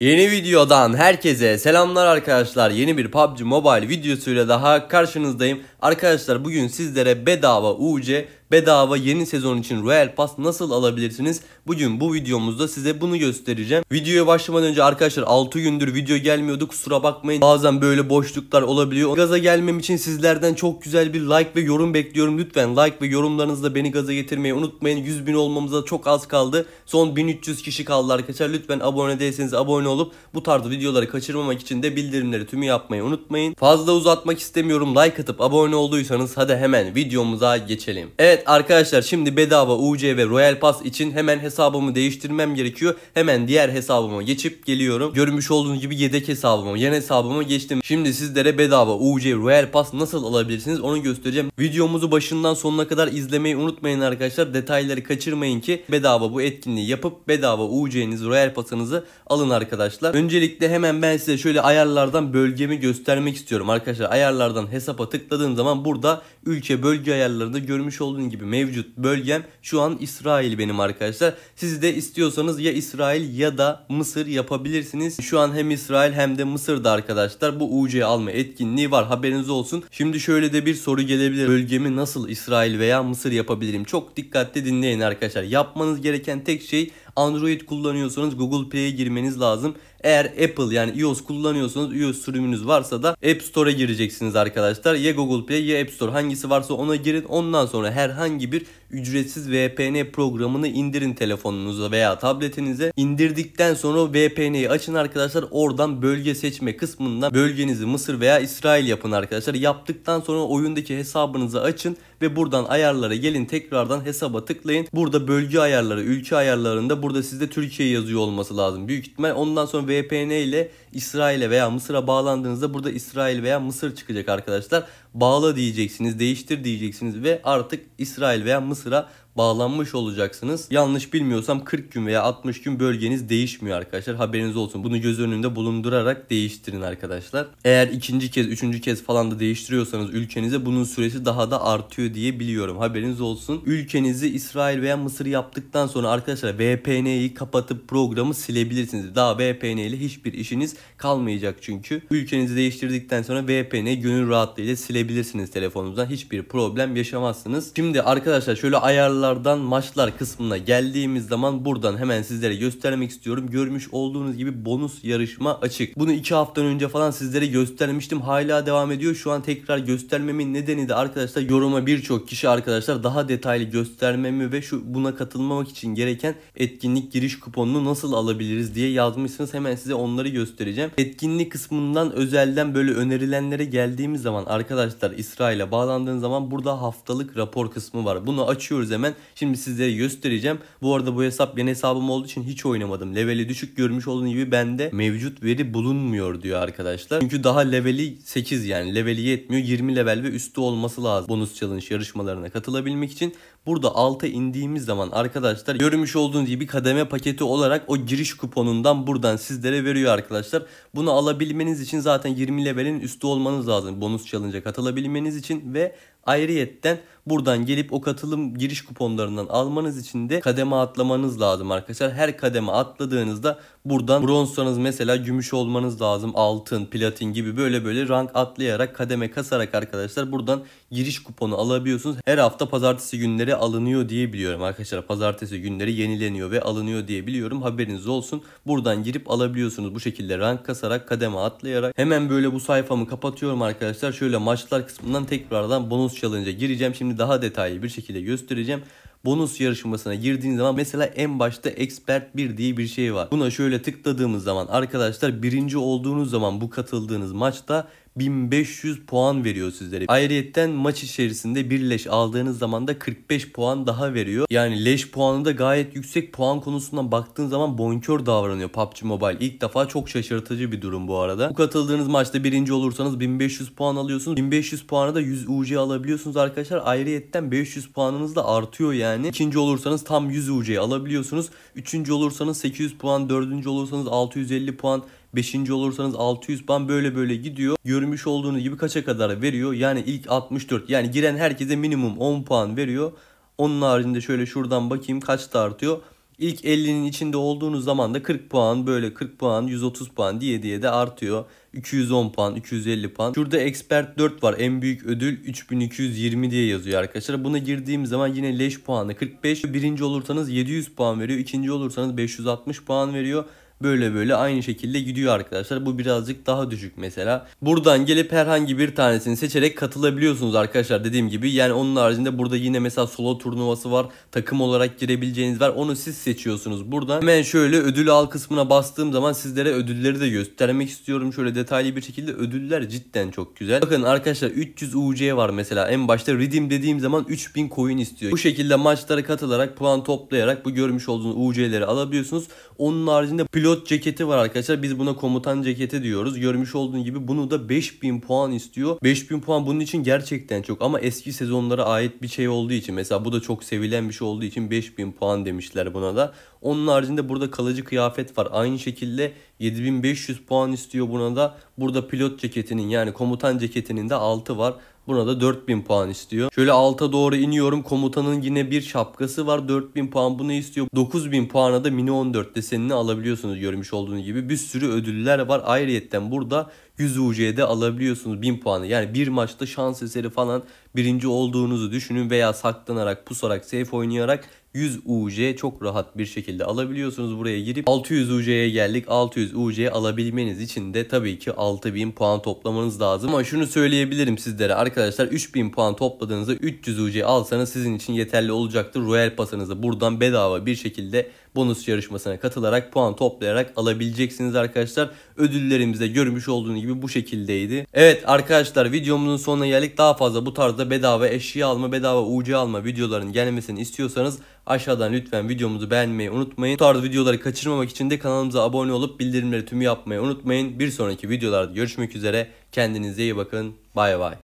Yeni videodan herkese selamlar arkadaşlar. Yeni bir PUBG Mobile videosuyla daha karşınızdayım. Arkadaşlar bugün sizlere bedava UC, bedava yeni sezon için Royal Pass nasıl alabilirsiniz? Bugün bu videomuzda size bunu göstereceğim. Videoya başlamadan önce arkadaşlar 6 gündür video gelmiyordu kusura bakmayın. Bazen böyle boşluklar olabiliyor. Gaza gelmem için sizlerden çok güzel bir like ve yorum bekliyorum. Lütfen like ve yorumlarınızla beni gaza getirmeyi unutmayın. 100 bin olmamıza çok az kaldı. Son 1300 kişi kaldı arkadaşlar. Lütfen abone değilseniz abone olup bu tarz videoları kaçırmamak için de bildirimleri tümü yapmayı unutmayın. Fazla uzatmak istemiyorum. Like atıp abone abone olduysanız hadi hemen videomuza geçelim. Evet arkadaşlar şimdi bedava UC ve Royal Pass için hemen hesabımı değiştirmem gerekiyor. Hemen diğer hesabıma geçip geliyorum. Görmüş olduğunuz gibi yedek hesabıma, yan hesabımı geçtim. Şimdi sizlere bedava UC Royal Pass nasıl alabilirsiniz onu göstereceğim. Videomuzu başından sonuna kadar izlemeyi unutmayın arkadaşlar. Detayları kaçırmayın ki bedava bu etkinliği yapıp bedava UC'nizi, Royal Pass'ınızı alın arkadaşlar. Öncelikle hemen ben size şöyle ayarlardan bölgemi göstermek istiyorum arkadaşlar. Ayarlardan hesaba tıkladığınız zaman burada ülke bölge ayarlarında görmüş olduğun gibi mevcut bölgem şu an İsrail benim arkadaşlar. Siz de istiyorsanız ya İsrail ya da Mısır yapabilirsiniz. Şu an hem İsrail hem de Mısır'da arkadaşlar bu UC alma etkinliği var haberiniz olsun. Şimdi şöyle de bir soru gelebilir. Bölgemi nasıl İsrail veya Mısır yapabilirim? Çok dikkatli dinleyin arkadaşlar. Yapmanız gereken tek şey Android kullanıyorsanız Google Play'e girmeniz lazım. Eğer Apple yani iOS kullanıyorsanız iOS sürümünüz varsa da App Store'a gireceksiniz arkadaşlar. Ya Google Play ya App Store hangisi varsa ona girin. Ondan sonra herhangi bir ücretsiz VPN programını indirin telefonunuza veya tabletinize. İndirdikten sonra VPN'yi açın arkadaşlar. Oradan bölge seçme kısmından bölgenizi Mısır veya İsrail yapın arkadaşlar. Yaptıktan sonra oyundaki hesabınızı açın ve buradan ayarlara gelin tekrardan hesaba tıklayın. Burada bölge ayarları, ülke ayarlarında burada sizde Türkiye yazıyor olması lazım. Büyük ihtimal ondan sonra VPN ile İsrail'e veya Mısır'a bağlandığınızda burada İsrail veya Mısır çıkacak arkadaşlar. Bağla diyeceksiniz, değiştir diyeceksiniz ve artık İsrail veya Mısır'a bağlanmış olacaksınız. Yanlış bilmiyorsam 40 gün veya 60 gün bölgeniz değişmiyor arkadaşlar. Haberiniz olsun. Bunu göz önünde bulundurarak değiştirin arkadaşlar. Eğer ikinci kez, üçüncü kez falan da değiştiriyorsanız ülkenize bunun süresi daha da artıyor diye biliyorum. Haberiniz olsun. Ülkenizi İsrail veya Mısır yaptıktan sonra arkadaşlar VPN'yi kapatıp programı silebilirsiniz. Daha VPN ile hiçbir işiniz kalmayacak çünkü. Ülkenizi değiştirdikten sonra VPN'i gönül rahatlığıyla silebilirsiniz telefonunuzdan. Hiçbir problem yaşamazsınız. Şimdi arkadaşlar şöyle ayarlar maçlardan maçlar kısmına geldiğimiz zaman buradan hemen sizlere göstermek istiyorum. Görmüş olduğunuz gibi bonus yarışma açık. Bunu 2 hafta önce falan sizlere göstermiştim. Hala devam ediyor. Şu an tekrar göstermemin nedeni de arkadaşlar yoruma birçok kişi arkadaşlar daha detaylı göstermemi ve şu buna katılmamak için gereken etkinlik giriş kuponunu nasıl alabiliriz diye yazmışsınız. Hemen size onları göstereceğim. Etkinlik kısmından özelden böyle önerilenlere geldiğimiz zaman arkadaşlar İsrail'e bağlandığın zaman burada haftalık rapor kısmı var. Bunu açıyoruz hemen. Şimdi sizlere göstereceğim. Bu arada bu hesap benim hesabım olduğu için hiç oynamadım. Leveli düşük görmüş olduğun gibi bende mevcut veri bulunmuyor diyor arkadaşlar. Çünkü daha leveli 8 yani leveli yetmiyor. 20 level ve üstü olması lazım. Bonus challenge yarışmalarına katılabilmek için. Burada 6'a indiğimiz zaman arkadaşlar görmüş olduğunuz gibi kademe paketi olarak o giriş kuponundan buradan sizlere veriyor arkadaşlar. Bunu alabilmeniz için zaten 20 levelin üstü olmanız lazım. Bonus challenge'a katılabilmeniz için ve Ayrıyetten buradan gelip o katılım giriş kuponlarından almanız için de kademe atlamanız lazım arkadaşlar. Her kademe atladığınızda buradan bronzsanız mesela gümüş olmanız lazım. Altın, platin gibi böyle böyle rank atlayarak kademe kasarak arkadaşlar buradan giriş kuponu alabiliyorsunuz. Her hafta pazartesi günleri alınıyor diye biliyorum arkadaşlar. Pazartesi günleri yenileniyor ve alınıyor diye biliyorum. Haberiniz olsun. Buradan girip alabiliyorsunuz. Bu şekilde rank kasarak kademe atlayarak. Hemen böyle bu sayfamı kapatıyorum arkadaşlar. Şöyle maçlar kısmından tekrardan bonus challenge'a gireceğim. Şimdi daha detaylı bir şekilde göstereceğim. Bonus yarışmasına girdiğiniz zaman mesela en başta expert 1 diye bir şey var. Buna şöyle tıkladığımız zaman arkadaşlar birinci olduğunuz zaman bu katıldığınız maçta 1500 puan veriyor sizlere. Ayrıyetten maç içerisinde bir leş aldığınız zaman da 45 puan daha veriyor. Yani leş puanı da gayet yüksek puan konusundan baktığın zaman bonkör davranıyor PUBG Mobile. İlk defa çok şaşırtıcı bir durum bu arada. Bu katıldığınız maçta birinci olursanız 1500 puan alıyorsunuz. 1500 puanı da 100 UC alabiliyorsunuz arkadaşlar. Ayrıyetten 500 puanınız da artıyor yani. İkinci olursanız tam 100 UC alabiliyorsunuz. Üçüncü olursanız 800 puan, dördüncü olursanız 650 puan, 5. olursanız 600 ban böyle böyle gidiyor. Görmüş olduğunuz gibi kaça kadar veriyor? Yani ilk 64 yani giren herkese minimum 10 puan veriyor. Onun haricinde şöyle şuradan bakayım kaçta artıyor. İlk 50'nin içinde olduğunuz zaman da 40 puan böyle 40 puan 130 puan diye diye de artıyor. 210 puan 250 puan. Şurada expert 4 var en büyük ödül 3220 diye yazıyor arkadaşlar. Buna girdiğim zaman yine leş puanı 45. Birinci olursanız 700 puan veriyor. ikinci olursanız 560 puan veriyor. Böyle böyle aynı şekilde gidiyor arkadaşlar. Bu birazcık daha düşük mesela. Buradan gelip herhangi bir tanesini seçerek katılabiliyorsunuz arkadaşlar dediğim gibi. Yani onun haricinde burada yine mesela solo turnuvası var. Takım olarak girebileceğiniz var. Onu siz seçiyorsunuz buradan. Hemen şöyle ödül al kısmına bastığım zaman sizlere ödülleri de göstermek istiyorum. Şöyle detaylı bir şekilde ödüller cidden çok güzel. Bakın arkadaşlar 300 UC var mesela. En başta redeem dediğim zaman 3000 coin istiyor. Bu şekilde maçlara katılarak puan toplayarak bu görmüş olduğunuz UC'leri alabiliyorsunuz. Onun haricinde pilot pilot ceketi var arkadaşlar. Biz buna komutan ceketi diyoruz. Görmüş olduğun gibi bunu da 5000 puan istiyor. 5000 puan bunun için gerçekten çok ama eski sezonlara ait bir şey olduğu için mesela bu da çok sevilen bir şey olduğu için 5000 puan demişler buna da. Onun haricinde burada kalıcı kıyafet var. Aynı şekilde 7500 puan istiyor buna da. Burada pilot ceketinin yani komutan ceketinin de altı var. Buna da 4000 puan istiyor. Şöyle alta doğru iniyorum. Komutanın yine bir şapkası var. 4000 puan bunu istiyor. 9000 puana da mini 14 desenini alabiliyorsunuz görmüş olduğunuz gibi. Bir sürü ödüller var. Ayrıyetten burada 100 UC'de alabiliyorsunuz 1000 puanı. Yani bir maçta şans eseri falan birinci olduğunuzu düşünün veya saklanarak, pusarak, safe oynayarak 100 UC çok rahat bir şekilde alabiliyorsunuz. Buraya girip 600 UC'ye geldik. 600 UC alabilmeniz için de tabii ki 6000 puan toplamanız lazım. Ama şunu söyleyebilirim sizlere arkadaşlar 3000 puan topladığınızda 300 UC alsanız sizin için yeterli olacaktır. Royal pasınızı buradan bedava bir şekilde bonus yarışmasına katılarak puan toplayarak alabileceksiniz arkadaşlar. Ödüllerimizde görmüş olduğunuz gibi bu şekildeydi. Evet arkadaşlar videomuzun sonuna geldik. Daha fazla bu tarzda bedava eşya alma, bedava UC alma videoların gelmesini istiyorsanız Aşağıdan lütfen videomuzu beğenmeyi unutmayın. Bu tarz videoları kaçırmamak için de kanalımıza abone olup bildirimleri tümü yapmayı unutmayın. Bir sonraki videolarda görüşmek üzere. Kendinize iyi bakın. Bay bay.